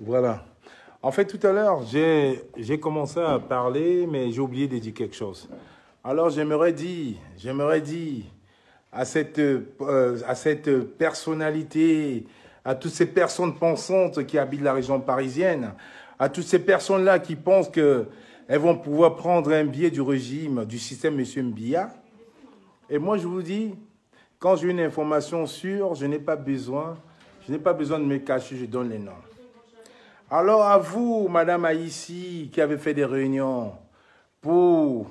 Voilà. En fait, tout à l'heure, j'ai commencé à parler, mais j'ai oublié de dire quelque chose. Alors, j'aimerais dire, j'aimerais dire à cette, euh, à cette personnalité, à toutes ces personnes pensantes qui habitent la région parisienne, à toutes ces personnes-là qui pensent qu'elles vont pouvoir prendre un biais du régime, du système M. Mbia. Et moi, je vous dis, quand j'ai une information sûre, je n'ai pas besoin, je n'ai pas besoin de me cacher, je donne les noms. Alors à vous, Madame Haïti, qui avez fait des réunions pour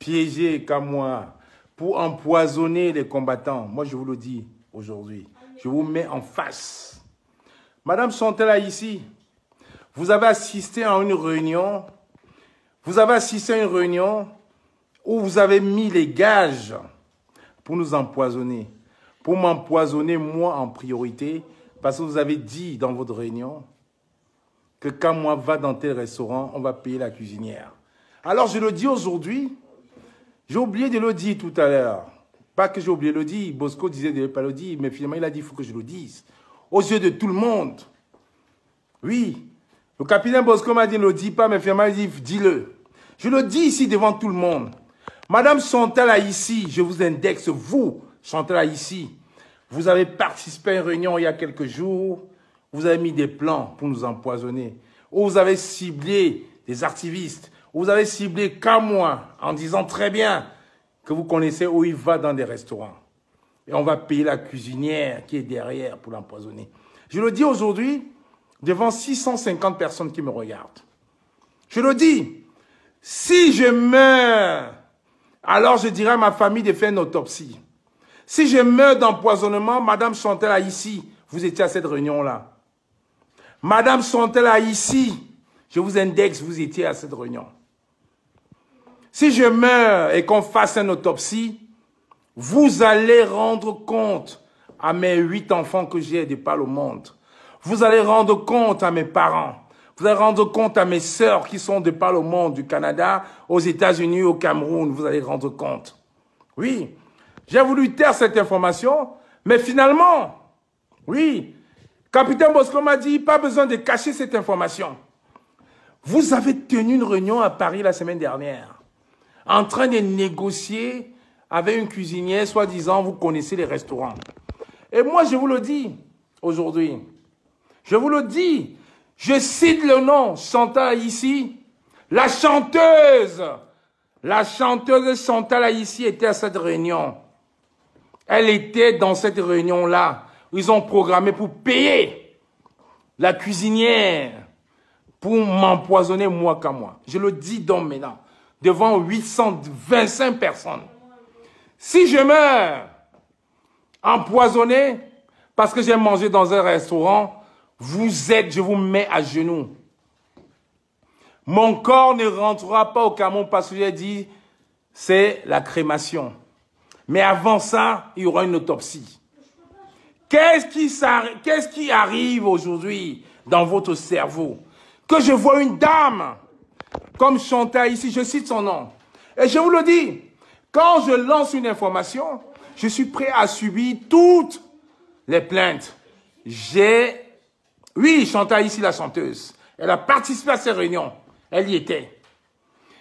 piéger comme moi, pour empoisonner les combattants, moi je vous le dis aujourd'hui, je vous mets en face. Madame Santel Haïti, vous avez assisté à une réunion, vous avez assisté à une réunion où vous avez mis les gages pour nous empoisonner, pour m'empoisonner moi en priorité, parce que vous avez dit dans votre réunion quand moi va dans tel restaurant, on va payer la cuisinière. Alors je le dis aujourd'hui, j'ai oublié de le dire tout à l'heure. Pas que j'ai oublié de le dire, Bosco disait de ne pas le dire, mais finalement il a dit il faut que je le dise. Aux yeux de tout le monde. Oui, le capitaine Bosco m'a dit ne le dis pas, mais finalement il dit dis-le. Je le dis ici devant tout le monde. Madame Chantal ici, je vous indexe, vous, Chantal ici. vous avez participé à une réunion il y a quelques jours vous avez mis des plans pour nous empoisonner, où vous avez ciblé des activistes, ou vous avez ciblé Kamoa en disant très bien que vous connaissez où il va dans des restaurants. Et on va payer la cuisinière qui est derrière pour l'empoisonner. Je le dis aujourd'hui devant 650 personnes qui me regardent. Je le dis, si je meurs, alors je dirai à ma famille de faire une autopsie. Si je meurs d'empoisonnement, Madame Chantel a ici, vous étiez à cette réunion-là. Madame sont là ici, je vous indexe, vous étiez à cette réunion. Si je meurs et qu'on fasse une autopsie, vous allez rendre compte à mes huit enfants que j'ai de par le monde. Vous allez rendre compte à mes parents. Vous allez rendre compte à mes sœurs qui sont de par le monde, du Canada, aux États-Unis, au Cameroun. Vous allez rendre compte. Oui, j'ai voulu taire cette information, mais finalement, oui, Capitaine Bosco m'a dit, pas besoin de cacher cette information. Vous avez tenu une réunion à Paris la semaine dernière, en train de négocier avec une cuisinière, soi-disant, vous connaissez les restaurants. Et moi, je vous le dis aujourd'hui. Je vous le dis. Je cite le nom, Santa ici. La chanteuse, la chanteuse Chantal ici était à cette réunion. Elle était dans cette réunion-là ils ont programmé pour payer la cuisinière pour m'empoisonner moi qu'à moi. Je le dis donc maintenant, devant 825 personnes. Si je meurs empoisonné parce que j'ai mangé dans un restaurant, vous êtes, je vous mets à genoux. Mon corps ne rentrera pas au Cameroun parce que j'ai dit, c'est la crémation. Mais avant ça, il y aura une autopsie. Qu'est-ce qui, qu'est-ce qui arrive aujourd'hui dans votre cerveau Que je vois une dame comme Chanta ici, je cite son nom. Et je vous le dis, quand je lance une information, je suis prêt à subir toutes les plaintes. J'ai... Oui, Chanta ici, la chanteuse. Elle a participé à ces réunions. Elle y était.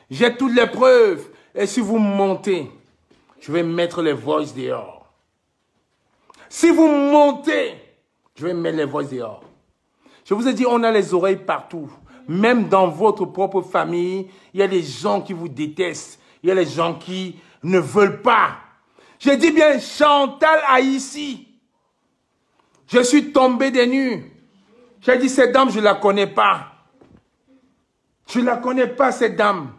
J'ai toutes les preuves. Et si vous montez, je vais mettre les voices dehors. Si vous montez, je vais mettre les voix dehors. Je vous ai dit, on a les oreilles partout. Même dans votre propre famille, il y a des gens qui vous détestent. Il y a des gens qui ne veulent pas. J'ai dit, bien Chantal ici. Je suis tombé des nues. J'ai dit, cette dame, je ne la connais pas. Je ne la connais pas, cette dame.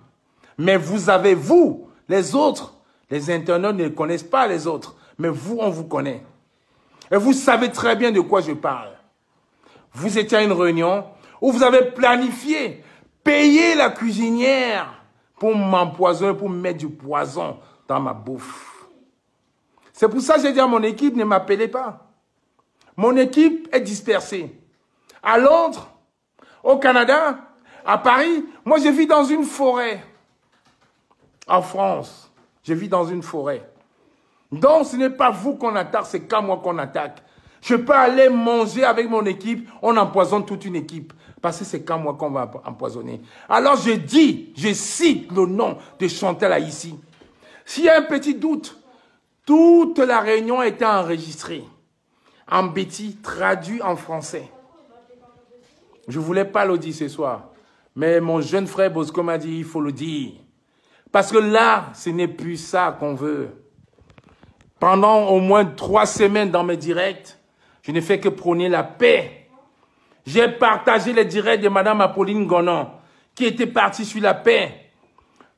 Mais vous avez, vous, les autres, les internautes ne connaissent pas les autres. Mais vous, on vous connaît. Et vous savez très bien de quoi je parle. Vous étiez à une réunion où vous avez planifié payer la cuisinière pour m'empoisonner, pour mettre du poison dans ma bouffe. C'est pour ça que j'ai dit à mon équipe, ne m'appelez pas. Mon équipe est dispersée. À Londres, au Canada, à Paris, moi je vis dans une forêt. En France, je vis dans une forêt. Donc ce n'est pas vous qu'on attaque, c'est qu'à moi qu'on attaque. Je peux aller manger avec mon équipe, on empoisonne toute une équipe. Parce que c'est qu'à moi qu'on va empoisonner. Alors je dis, je cite le nom de Chantal ici. S'il y a un petit doute, toute la réunion était enregistrée. En bêtise, traduit en français. Je ne voulais pas le dire ce soir. Mais mon jeune frère Bosco m'a dit, il faut le dire. Parce que là, ce n'est plus ça qu'on veut. Pendant au moins trois semaines dans mes directs, je n'ai fait que prôner la paix. J'ai partagé les directs de Madame Apolline Gonan, qui était partie sur la paix.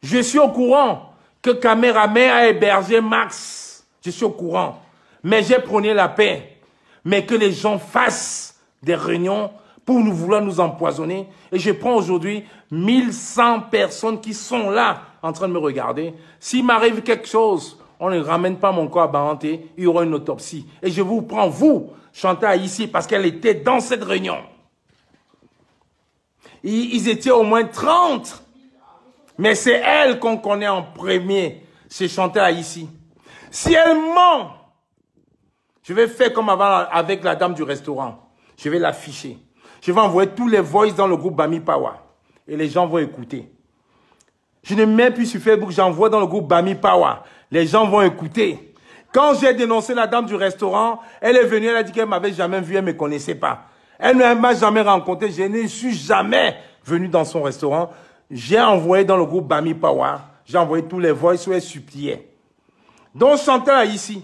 Je suis au courant que Caméraman a hébergé Max. Je suis au courant. Mais j'ai prôné la paix. Mais que les gens fassent des réunions pour nous vouloir nous empoisonner. Et je prends aujourd'hui 1100 personnes qui sont là en train de me regarder. S'il m'arrive quelque chose, on ne ramène pas mon corps à Baranté, il y aura une autopsie. Et je vous prends, vous, Chanta ici, parce qu'elle était dans cette réunion. Ils étaient au moins 30. Mais c'est elle qu'on connaît en premier, c'est Chanta ici. Si elle ment, je vais faire comme avant avec la dame du restaurant. Je vais l'afficher. Je vais envoyer tous les voices dans le groupe Bami Power. Et les gens vont écouter. Je ne mets plus sur Facebook, j'envoie dans le groupe Bami Power. Les gens vont écouter. Quand j'ai dénoncé la dame du restaurant, elle est venue, elle a dit qu'elle m'avait jamais vu, elle me connaissait pas. Elle ne m'a jamais rencontré, je ne suis jamais venu dans son restaurant. J'ai envoyé dans le groupe Bami Power, j'ai envoyé tous les voix où elle suppliait. Donc Chantal ici,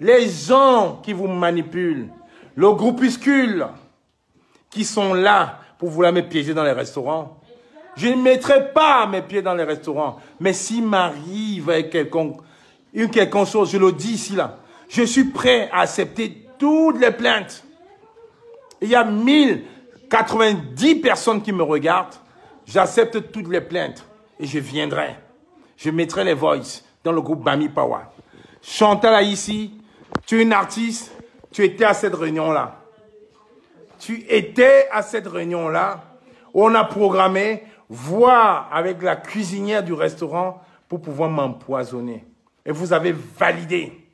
les gens qui vous manipulent, le groupuscule qui sont là pour vouloir me piéger dans les restaurants, je ne mettrai pas mes pieds dans les restaurants. Mais s'il m'arrive une quelconque chose, je le dis ici, là. Je suis prêt à accepter toutes les plaintes. Il y a 1090 personnes qui me regardent. J'accepte toutes les plaintes et je viendrai. Je mettrai les voices dans le groupe Bami Power. Chantal là ici, tu es une artiste, tu étais à cette réunion-là. Tu étais à cette réunion-là. On a programmé, Voir avec la cuisinière du restaurant pour pouvoir m'empoisonner. Et vous avez validé.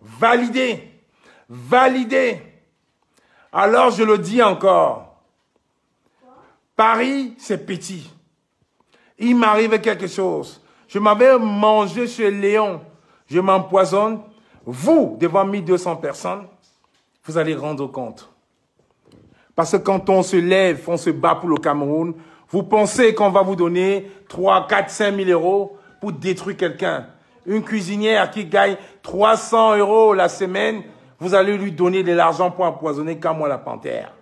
Validé. Validé. Alors je le dis encore. Paris, c'est petit. Il m'arrive quelque chose. Je m'avais mangé chez Léon. Je m'empoisonne. Vous, devant 1200 personnes, vous allez rendre compte. Parce que quand on se lève, on se bat pour le Cameroun, vous pensez qu'on va vous donner 3, 4, 5 000 euros pour détruire quelqu'un. Une cuisinière qui gagne 300 euros la semaine, vous allez lui donner de l'argent pour empoisonner Kamoa la Panthère.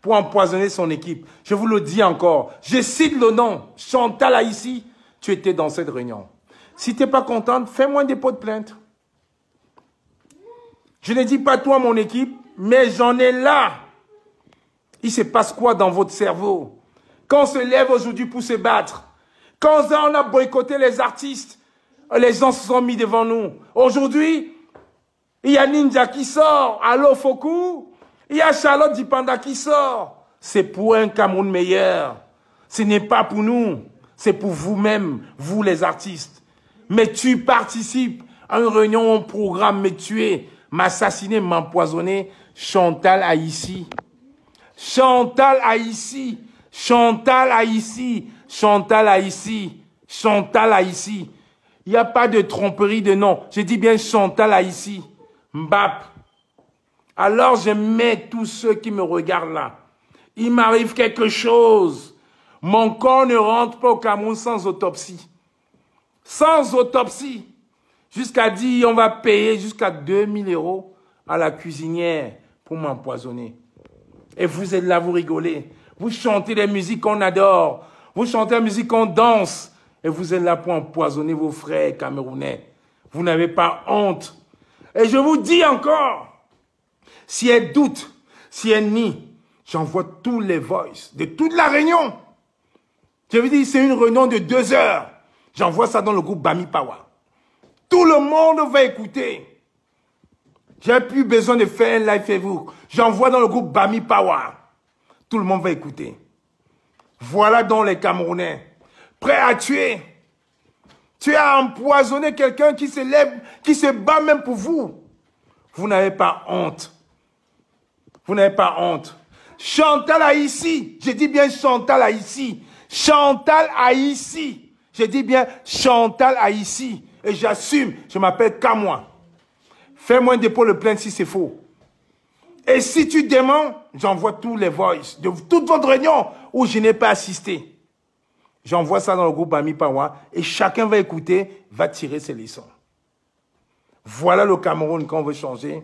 Pour empoisonner son équipe. Je vous le dis encore. Je cite le nom. Chantal ici, tu étais dans cette réunion. Si tu n'es pas contente, fais-moi un dépôt de plainte. Je ne dis pas toi, mon équipe, mais j'en ai là. Il se passe quoi dans votre cerveau quand on se lève aujourd'hui pour se battre, quand on a boycotté les artistes, les gens se sont mis devant nous. Aujourd'hui, il y a Ninja qui sort, Allo Foku, il y a Charlotte Dipanda qui sort. C'est pour un Cameroun meilleur. Ce n'est pas pour nous, c'est pour vous-même, vous les artistes. Mais tu participes à une réunion, au programme, mais tu es m'assassiner, m'empoisonner. Chantal Haïti. Chantal Haïti. Chantal a ici, Chantal a ici, Chantal a ici. Il n'y a pas de tromperie de nom. Je dis bien Chantal ici, Mbap. Alors je mets tous ceux qui me regardent là. Il m'arrive quelque chose. Mon corps ne rentre pas au Cameroun sans autopsie. Sans autopsie. Jusqu'à dire, on va payer jusqu'à 2000 euros à la cuisinière pour m'empoisonner. Et vous êtes là, vous rigolez. Vous chantez des musiques qu'on adore. Vous chantez des musiques qu'on danse. Et vous êtes là pour empoisonner vos frères camerounais. Vous n'avez pas honte. Et je vous dis encore, si elle doute, si elle nie, j'envoie tous les voices de toute la réunion. Je vous dis, c'est une réunion de deux heures. J'envoie ça dans le groupe Bami Power. Tout le monde va écouter. J'ai plus besoin de faire un live Facebook. J'envoie dans le groupe Bami Power. Tout le monde va écouter. Voilà donc les Camerounais, prêts à tuer. Tu as empoisonné quelqu'un qui se lève, qui se bat même pour vous. Vous n'avez pas honte. Vous n'avez pas honte. Chantal a ici. Je dis bien Chantal a ici. Chantal a ici. Je dis bien Chantal a ici. Et j'assume, je m'appelle Kamoa. Fais-moi un dépôt de plainte si c'est faux. Et si tu demandes, j'envoie tous les voices de toute votre réunion où je n'ai pas assisté. J'envoie ça dans le groupe Ami Pawa et chacun va écouter, va tirer ses leçons. Voilà le Cameroun qu'on veut changer.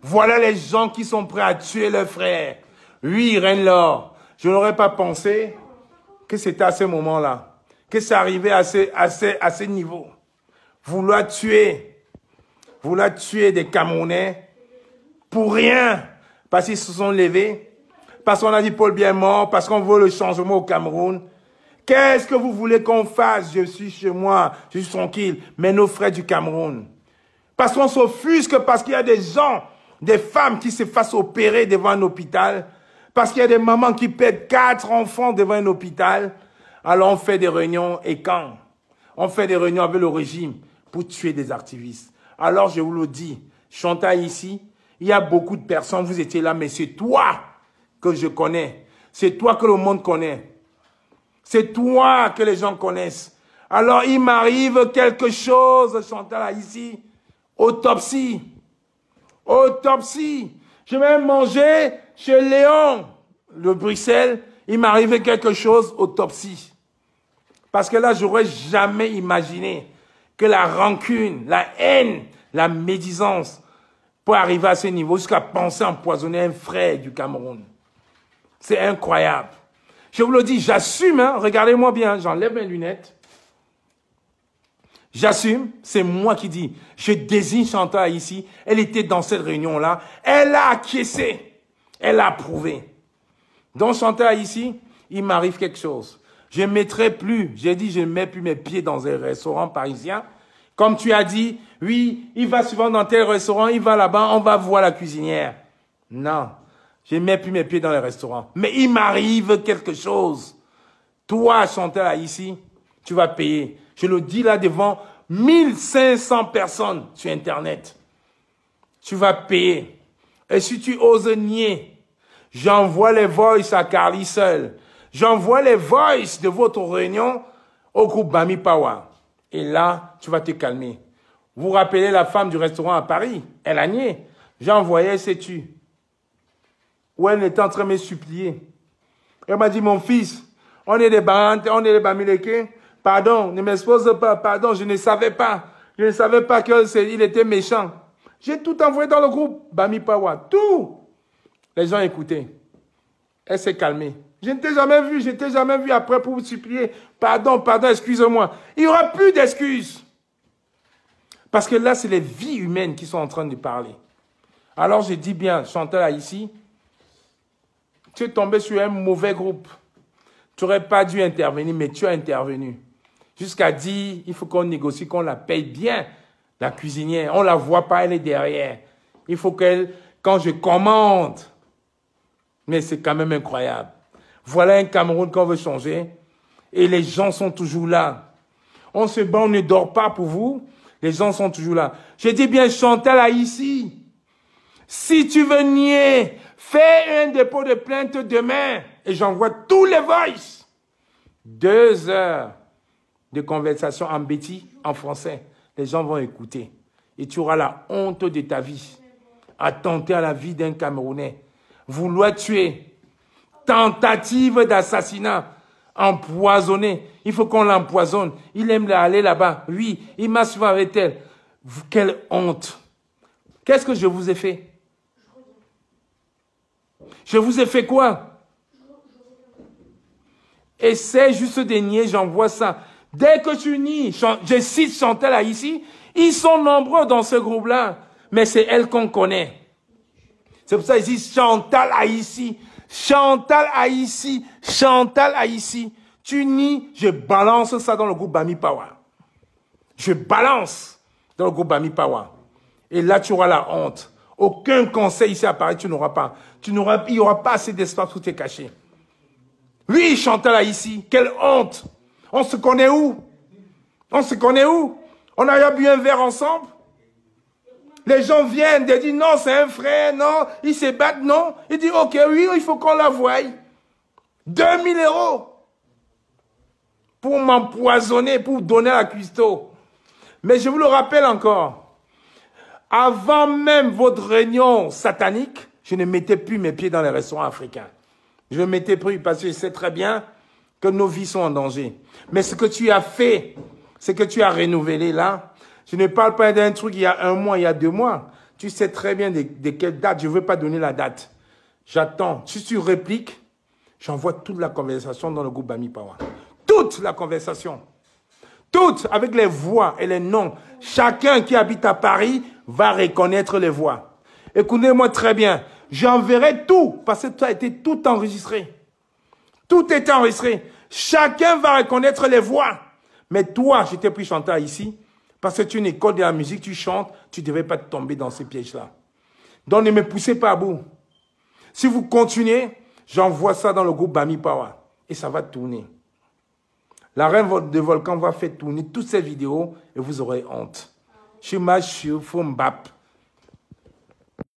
Voilà les gens qui sont prêts à tuer leurs frères. Oui, Rennes Laure, je n'aurais pas pensé que c'était à ce moment-là, que c'est arrivé à ce, à ce niveau. Vouloir tuer, vouloir tuer des Camerounais pour rien parce qu'ils se sont levés, parce qu'on a dit Paul bien mort, parce qu'on veut le changement au Cameroun. Qu'est-ce que vous voulez qu'on fasse Je suis chez moi, je suis tranquille, mais nos frères du Cameroun. Parce qu'on s'offusque, parce qu'il y a des gens, des femmes qui se fassent opérer devant un hôpital, parce qu'il y a des mamans qui perdent quatre enfants devant un hôpital. Alors on fait des réunions, et quand On fait des réunions avec le régime pour tuer des activistes. Alors je vous le dis, Chantal ici, il y a beaucoup de personnes, vous étiez là, mais c'est toi que je connais. C'est toi que le monde connaît. C'est toi que les gens connaissent. Alors il m'arrive quelque chose, Chantal, ici. Autopsie. Autopsie. Je vais manger chez Léon, le Bruxelles. Il m'arrive quelque chose, autopsie. Parce que là, j'aurais jamais imaginé que la rancune, la haine, la médisance, pour arriver à ce niveau, jusqu'à penser empoisonner un frère du Cameroun. C'est incroyable. Je vous le dis, j'assume, hein. regardez-moi bien, j'enlève mes lunettes. J'assume, c'est moi qui dis. Je désigne Chantal ici. Elle était dans cette réunion-là. Elle a acquiescé. Elle a approuvé. Dans Chantal ici, il m'arrive quelque chose. Je ne mettrai plus, j'ai dit, je ne mets plus mes pieds dans un restaurant parisien comme tu as dit, oui, il va souvent dans tel restaurant, il va là-bas, on va voir la cuisinière. Non, je ne mets plus mes pieds dans les restaurants. Mais il m'arrive quelque chose. Toi, Chantal, là, ici, tu vas payer. Je le dis là devant 1500 personnes sur Internet. Tu vas payer. Et si tu oses nier, j'envoie les voices à Carly seul. J'envoie les voices de votre réunion au groupe Bami Power. Et là, tu vas te calmer. Vous rappelez la femme du restaurant à Paris Elle a nié. J'ai envoyé, sais-tu Où elle était en train de me supplier. Elle m'a dit, mon fils, on est des Barantes, on est des Bamileke. Pardon, ne m'expose pas. Pardon, je ne savais pas. Je ne savais pas qu'il était méchant. J'ai tout envoyé dans le groupe. Bami Pawa, tout. Les gens écoutaient. Elle s'est calmée. Je ne t'ai jamais vu, je ne t'ai jamais vu après pour vous supplier. Pardon, pardon, excusez-moi. Il n'y aura plus d'excuses. Parce que là, c'est les vies humaines qui sont en train de parler. Alors je dis bien, Chantal, ici, tu es tombé sur un mauvais groupe. Tu n'aurais pas dû intervenir, mais tu as intervenu. Jusqu'à dire, il faut qu'on négocie, qu'on la paye bien, la cuisinière. On ne la voit pas, elle est derrière. Il faut qu'elle, quand je commande, mais c'est quand même incroyable. Voilà un Cameroun qu'on veut changer. Et les gens sont toujours là. On se bat, on ne dort pas pour vous. Les gens sont toujours là. Je dis bien chantez là ici. Si tu veux nier, fais un dépôt de plainte demain. Et j'envoie tous les voices. Deux heures de conversation en bêtis, en français. Les gens vont écouter. Et tu auras la honte de ta vie. Attenter à la vie d'un Camerounais. Vouloir tuer tentative d'assassinat empoisonné. Il faut qu'on l'empoisonne. Il aime aller là-bas. Oui, il m'a souvent avec elle. Quelle honte. Qu'est-ce que je vous ai fait Je vous ai fait quoi Et c'est juste de j'en j'envoie ça. Dès que tu nies, je cite Chantal ici, ils sont nombreux dans ce groupe-là, mais c'est elle qu'on connaît. C'est pour ça qu'ils disent Chantal ici. Chantal Haïti, Chantal Haïti, tu nies, je balance ça dans le groupe Bami Power. Je balance dans le groupe Bami Power. Et là, tu auras la honte. Aucun conseil ici à Paris, tu n'auras pas. Tu il n'y aura pas assez d'espace où te caché. Oui, Chantal Haïti, quelle honte. On se connaît où? On se connaît où? On a bu un verre ensemble? Les gens viennent, ils disent non, c'est un frère, non, ils se battent, non. Ils disent ok, oui, il faut qu'on la voie. 2000 euros pour m'empoisonner, pour donner à cuistot. Mais je vous le rappelle encore, avant même votre réunion satanique, je ne mettais plus mes pieds dans les restaurants africains. Je m'étais pris parce que je sais très bien que nos vies sont en danger. Mais ce que tu as fait, ce que tu as renouvelé là, je ne parle pas d'un truc il y a un mois, il y a deux mois. Tu sais très bien de, quelle date. Je ne veux pas donner la date. J'attends. Si tu répliques, j'envoie toute la conversation dans le groupe Bami Power. Toute la conversation. Toute, avec les voix et les noms. Chacun qui habite à Paris va reconnaître les voix. Écoutez-moi très bien. J'enverrai tout parce que ça a été tout enregistré. Tout est enregistré. Chacun va reconnaître les voix. Mais toi, je t'ai pris Chantal ici. Parce que tu une école de la musique, tu chantes, tu ne devais pas tomber dans ces pièges-là. Donc ne me poussez pas à bout. Si vous continuez, j'envoie ça dans le groupe Bami Power. Et ça va tourner. La reine de volcan va faire tourner toutes ces vidéos et vous aurez honte. Je